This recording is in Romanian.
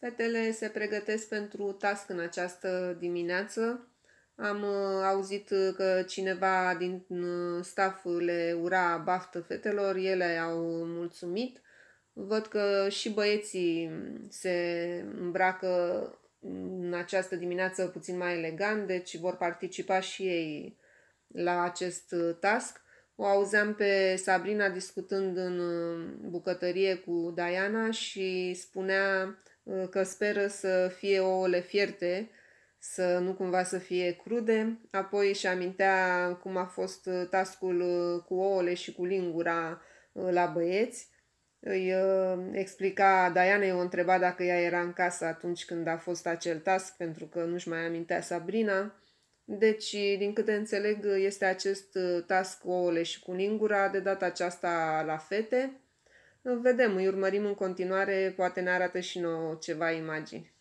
Fetele se pregătesc pentru task în această dimineață. Am uh, auzit că cineva din uh, staff le ura baftă fetelor, ele au mulțumit. Văd că și băieții mm, se îmbracă în această dimineață puțin mai elegant, deci vor participa și ei la acest uh, task. O auzeam pe Sabrina discutând în bucătărie cu Diana și spunea că speră să fie ouăle fierte, să nu cumva să fie crude. Apoi și amintea cum a fost uh, tascul uh, cu ouăle și cu lingura uh, la băieți. Îi explica, Diana o întreba dacă ea era în casă atunci când a fost acel task, pentru că nu-și mai amintea Sabrina. Deci, din câte înțeleg, este acest task cu ouăle și cu lingura, de data aceasta la fete. Vedem, îi urmărim în continuare, poate ne arată și nouă ceva imagini.